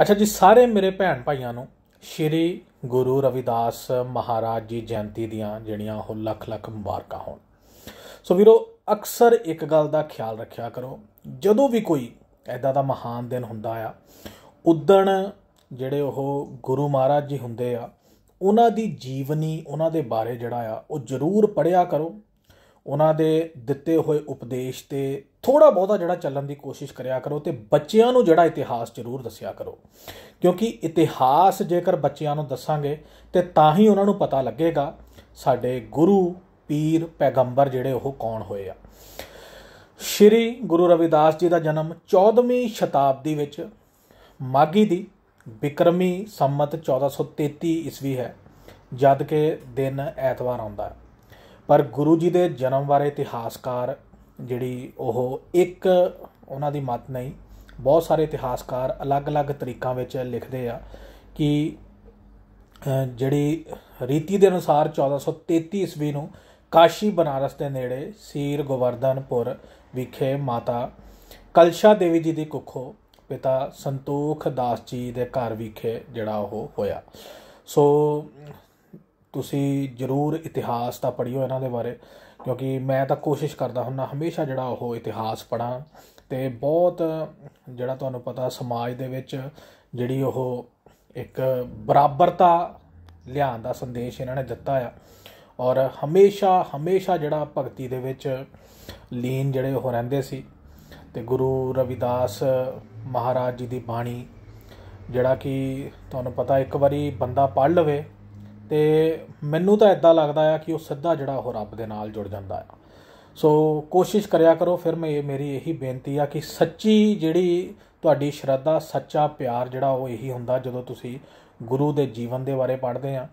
ਅੱਛਾ ਜੀ ਸਾਰੇ ਮੇਰੇ ਭੈਣ ਭਾਈਆਂ ਨੂੰ ਸ਼੍ਰੀ ਗੁਰੂ ਰਵਿਦਾਸ ਮਹਾਰਾਜ ਜੀ ਜਯੰਤੀ ਦੀਆਂ ਜਿਹੜੀਆਂ ਉਹ ਲੱਖ ਲੱਖ ਮੁਬਾਰਕਾਂ ਹੋਣ ਸੋ ਵੀਰੋ ਅਕਸਰ ਇੱਕ ਗੱਲ ਦਾ ਖਿਆਲ ਰੱਖਿਆ ਕਰੋ ਜਦੋਂ ਵੀ ਕੋਈ ਐਦਾ ਦਾ ਮਹਾਨ ਦਿਨ ਹੁੰਦਾ ਆ ਉਦਣ ਜਿਹੜੇ ਉਹ ਗੁਰੂ ਮਹਾਰਾਜ ਜੀ ਹੁੰਦੇ ਆ ਉਹਨਾਂ ਦੀ ਜੀਵਨੀ ਉਹਨਾਂ ਦੇ ਬਾਰੇ ਜਿਹੜਾ ਆ ਉਹ ਜ਼ਰੂਰ ਪੜਿਆ ਕਰੋ ਉਹਨਾਂ ਦੇ ਦਿੱਤੇ ਹੋਏ ਉਪਦੇਸ਼ ਤੇ ਥੋੜਾ ਬਹੁਤਾ ਜਿਹੜਾ ਚੱਲਣ ਦੀ ਕੋਸ਼ਿਸ਼ ਕਰਿਆ ਕਰੋ ਤੇ ਬੱਚਿਆਂ ਨੂੰ ਜਿਹੜਾ ਇਤਿਹਾਸ ਜ਼ਰੂਰ ਦੱਸਿਆ ਕਰੋ ਕਿਉਂਕਿ ਇਤਿਹਾਸ ਜੇਕਰ ਬੱਚਿਆਂ ਨੂੰ ਦੱਸਾਂਗੇ ਤੇ ਤਾਂ ਹੀ ਉਹਨਾਂ ਨੂੰ ਪਤਾ ਲੱਗੇਗਾ ਸਾਡੇ ਗੁਰੂ ਪੀਰ ਪੈਗੰਬਰ ਜਿਹੜੇ ਉਹ ਕੌਣ ਹੋਏ ਆ ਸ਼੍ਰੀ ਗੁਰੂ ਰਵਿਦਾਸ ਜੀ ਦਾ ਜਨਮ 14ਵੀਂ ਸ਼ਤਾਬਦੀ ਵਿੱਚ ਮਾਗੀ ਦੀ ਬਿਕਰਮੀ ਸੰਮਤ 1433 ਈਸਵੀ ਹੈ ਜਦ ਕਿ ਦਿਨ ਐਤਵਾਰ ਆਉਂਦਾ ਪਰ ਗੁਰੂ ਜੀ ਦੇ ਜਨਮ ਬਾਰੇ ਇਤਿਹਾਸਕਾਰ ਜਿਹੜੀ ਉਹ ਇੱਕ ਉਹਨਾਂ ਦੀ ਮਤ ਨਹੀਂ ਬਹੁਤ ਸਾਰੇ ਇਤਿਹਾਸਕਾਰ ਅਲੱਗ-ਅਲੱਗ ਤਰੀਕਾਂ ਵਿੱਚ ਲਿਖਦੇ ਆ ਕਿ ਜਿਹੜੀ ਰੀਤੀ ਦੇ ਅਨੁਸਾਰ 1433 ਈਸਵੀ ਨੂੰ ਕਾਸ਼ੀ ਬਨਾਰਸ ਦੇ ਨੇੜੇ ਸੀਰ ਗੋਵਰਧਨਪੁਰ ਵਿਖੇ ਮਾਤਾ ਕਲਸ਼ਾ ਦੇਵੀ ਜੀ ਦੀ ਕੁੱਖੋ ਪਿਤਾ ਸੰਤੋਖ ਦਾਸ ਜੀ ਦੇ ਘਰ ਵਿਖੇ ਜਿਹੜਾ ਉਹ ਹੋਇਆ ਸੋ ਤੁਸੀਂ ਜ਼ਰੂਰ ਇਤਿਹਾਸ ਤਾਂ ਪੜਿਓ ਇਹਨਾਂ ਦੇ ਬਾਰੇ ਕਿਉਂਕਿ ਮੈਂ ਤਾਂ ਕੋਸ਼ਿਸ਼ ਕਰਦਾ ਹੁੰਨਾ ਹਮੇਸ਼ਾ ਜਿਹੜਾ ਉਹ ਇਤਿਹਾਸ ਪੜਾਂ ਤੇ ਬਹੁਤ ਜਿਹੜਾ ਤੁਹਾਨੂੰ ਪਤਾ ਸਮਾਜ ਦੇ ਵਿੱਚ ਜਿਹੜੀ ਉਹ ਇੱਕ ਬਰਾਬਰਤਾ ਲਿਆਉਣ ਦਾ ਸੰਦੇਸ਼ ਇਹਨਾਂ ਨੇ ਦਿੱਤਾ ਆ ਔਰ ਹਮੇਸ਼ਾ ਹਮੇਸ਼ਾ ਜਿਹੜਾ ਭਗਤੀ ਦੇ ਵਿੱਚ ਲੀਨ ਜਿਹੜੇ ਉਹ ਰਹਿੰਦੇ ਸੀ ਤੇ ਗੁਰੂ ਰਵਿਦਾਸ ਮਹਾਰਾਜ ਜੀ ਦੀ ਬਾਣੀ ਜਿਹੜਾ ਕਿ ਤੁਹਾਨੂੰ ਪਤਾ ਇੱਕ ਵਾਰੀ ਬੰਦਾ ਪੜ ਲਵੇ ਤੇ ਮੈਨੂੰ ਤਾਂ ਇਦਾਂ ਲੱਗਦਾ ਆ ਕਿ ਉਹ ਸਿੱਧਾ ਜਿਹੜਾ ਉਹ ਰੱਬ ਦੇ ਨਾਲ ਜੁੜ ਜਾਂਦਾ ਆ ਸੋ ਕੋਸ਼ਿਸ਼ ਕਰਿਆ ਕਰੋ ਫਿਰ ਮੈਂ ਇਹ ਮੇਰੀ ਇਹੀ ਬੇਨਤੀ ਆ ਕਿ ਸੱਚੀ ਜਿਹੜੀ ਤੁਹਾਡੀ ਸ਼ਰਧਾ ਸੱਚਾ ਪਿਆਰ ਜਿਹੜਾ ਉਹ ਇਹੀ ਹੁੰਦਾ ਜਦੋਂ ਤੁਸੀਂ ਗੁਰੂ ਦੇ ਜੀਵਨ ਦੇ ਬਾਰੇ ਪੜ੍ਹਦੇ ਆ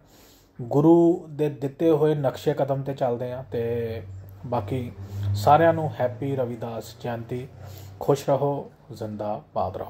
ਗੁਰੂ ਦੇ ਦਿੱਤੇ ਹੋਏ ਨਕਸ਼ੇ ਕਦਮ ਤੇ ਚੱਲਦੇ ਆ ਤੇ ਬਾਕੀ ਸਾਰਿਆਂ ਨੂੰ ਹੈਪੀ ਰਵਿਦਾਸ ਜਯੰਤੀ ਖੁਸ਼ ਰਹੋ ਜ਼ਿੰਦਾਬਾਦ ਰਹੋ